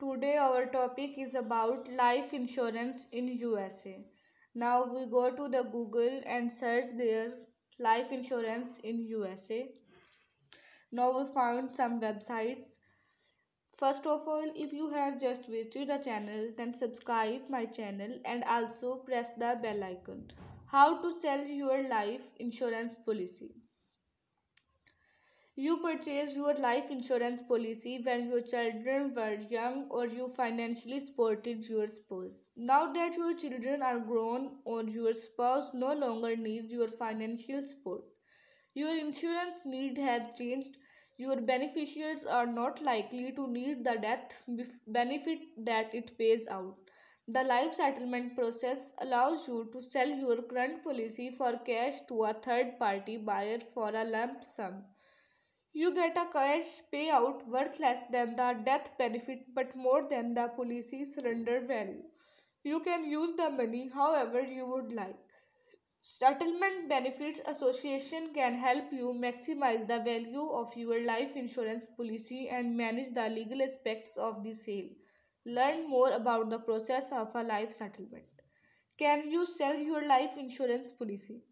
today our topic is about life insurance in USA. Now we go to the Google and search there life insurance in USA. Now we found some websites. First of all, if you have just visited the channel, then subscribe my channel and also press the bell icon. How to sell your life insurance policy. You purchased your life insurance policy when your children were young or you financially supported your spouse. Now that your children are grown or your spouse no longer needs your financial support, your insurance need have changed. Your beneficiaries are not likely to need the death benefit that it pays out. The life settlement process allows you to sell your current policy for cash to a third party buyer for a lump sum. You get a cash payout worth less than the death benefit but more than the policy's surrender value. You can use the money however you would like. Settlement Benefits Association can help you maximize the value of your life insurance policy and manage the legal aspects of the sale. Learn more about the process of a life settlement. Can you sell your life insurance policy?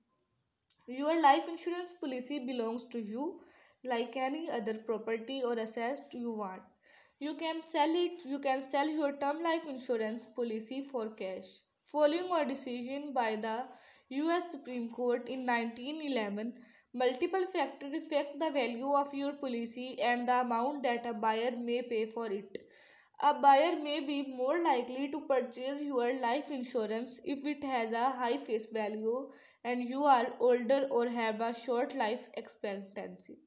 Your life insurance policy belongs to you like any other property or asset you want. You can sell it, you can sell your term life insurance policy for cash. Following a decision by the US Supreme Court in 1911, multiple factors affect the value of your policy and the amount that a buyer may pay for it. A buyer may be more likely to purchase your life insurance if it has a high face value and you are older or have a short life expectancy.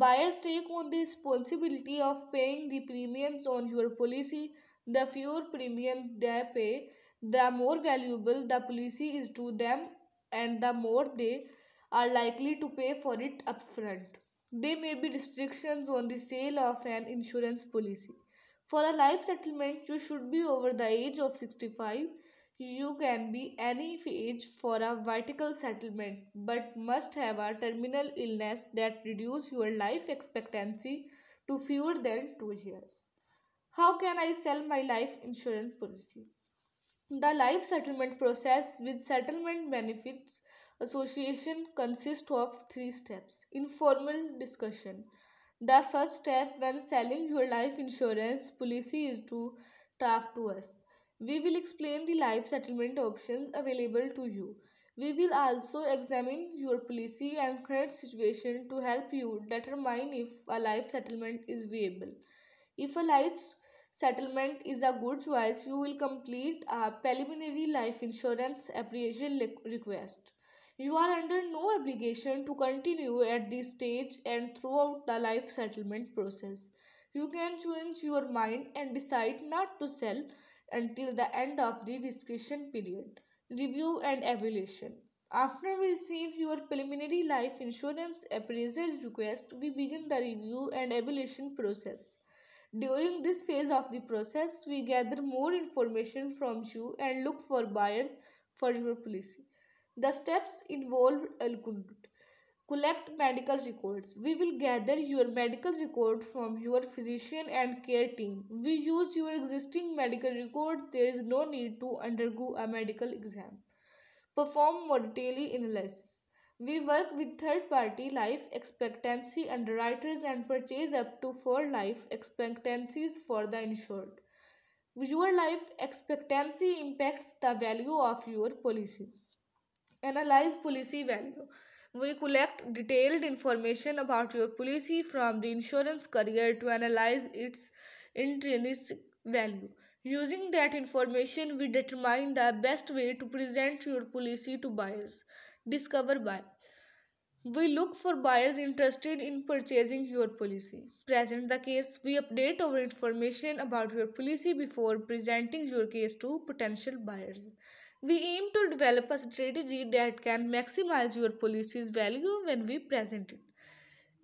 Buyers take on the responsibility of paying the premiums on your policy. The fewer premiums they pay, the more valuable the policy is to them and the more they are likely to pay for it upfront. There may be restrictions on the sale of an insurance policy. For a life settlement, you should be over the age of 65 you can be any age for a vertical settlement but must have a terminal illness that reduce your life expectancy to fewer than 2 years. How can I sell my life insurance policy? The life settlement process with settlement benefits association consists of three steps. Informal discussion. The first step when selling your life insurance policy is to talk to us. We will explain the life settlement options available to you. We will also examine your policy and credit situation to help you determine if a life settlement is viable. If a life settlement is a good choice, you will complete a preliminary life insurance appraisal request. You are under no obligation to continue at this stage and throughout the life settlement process. You can change your mind and decide not to sell until the end of the discussion period. Review and evaluation. After we receive your preliminary life insurance appraisal request, we begin the review and evaluation process. During this phase of the process, we gather more information from you and look for buyers for your policy. The steps involved include collect medical records we will gather your medical record from your physician and care team we use your existing medical records there is no need to undergo a medical exam perform mortality analysis we work with third party life expectancy underwriters and purchase up to four life expectancies for the insured your life expectancy impacts the value of your policy analyze policy value we collect detailed information about your policy from the insurance carrier to analyze its intrinsic value. Using that information, we determine the best way to present your policy to buyers. Discover buy. We look for buyers interested in purchasing your policy. Present the case. We update our information about your policy before presenting your case to potential buyers. We aim to develop a strategy that can maximize your policy's value when we present it.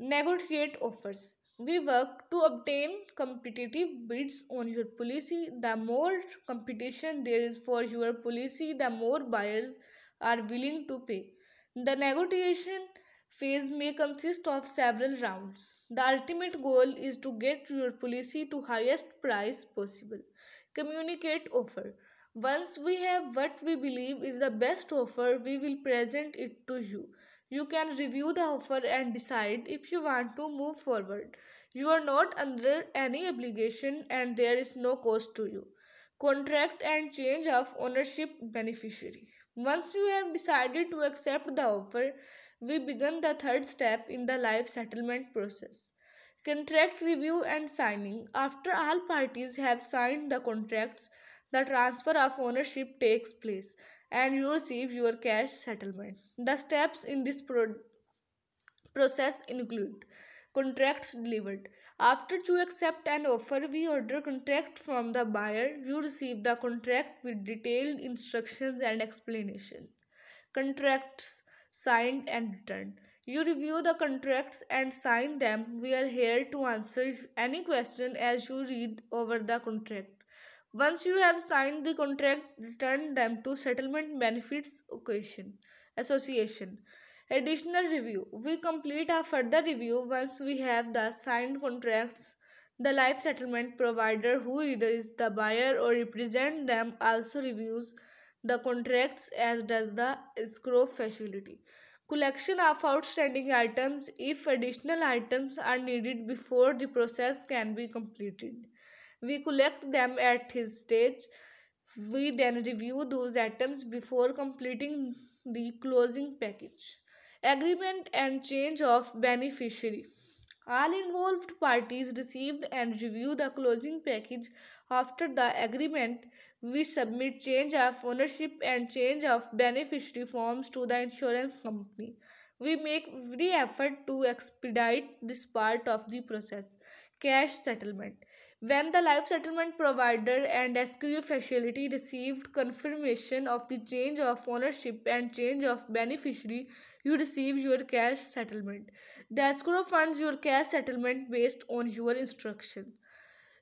Negotiate offers. We work to obtain competitive bids on your policy. The more competition there is for your policy, the more buyers are willing to pay. The negotiation phase may consist of several rounds. The ultimate goal is to get your policy to highest price possible. Communicate offer. Once we have what we believe is the best offer, we will present it to you. You can review the offer and decide if you want to move forward. You are not under any obligation and there is no cost to you. Contract and change of ownership beneficiary. Once you have decided to accept the offer, we begin the third step in the life settlement process contract review and signing after all parties have signed the contracts the transfer of ownership takes place and you receive your cash settlement. The steps in this pro process include contracts delivered. After you accept an offer, we order contract from the buyer. You receive the contract with detailed instructions and explanation. Contracts signed and returned. You review the contracts and sign them. We are here to answer any question as you read over the contract. Once you have signed the contract, return them to Settlement Benefits Association. Additional review. We complete a further review once we have the signed contracts. The life settlement provider who either is the buyer or represent them also reviews the contracts as does the escrow facility. Collection of outstanding items if additional items are needed before the process can be completed. We collect them at his stage. We then review those items before completing the closing package. Agreement and change of beneficiary. All involved parties receive and review the closing package after the agreement. We submit change of ownership and change of beneficiary forms to the insurance company. We make every effort to expedite this part of the process. Cash settlement. When the life settlement provider and escrow facility received confirmation of the change of ownership and change of beneficiary, you receive your cash settlement. The escrow funds your cash settlement based on your instructions.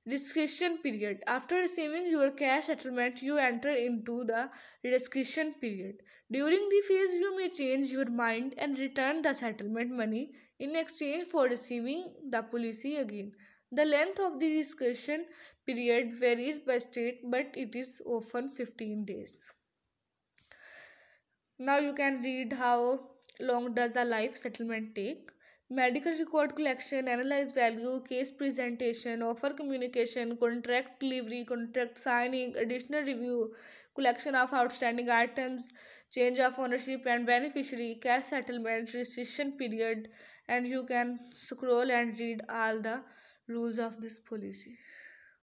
Discretion period. After receiving your cash settlement, you enter into the discretion period. During the phase, you may change your mind and return the settlement money in exchange for receiving the policy again. The length of the discussion period varies by state but it is often 15 days. Now you can read how long does a life settlement take. Medical record collection, analyze value, case presentation, offer communication, contract delivery, contract signing, additional review, collection of outstanding items, change of ownership and beneficiary, cash settlement, rescission period, and you can scroll and read all the rules of this policy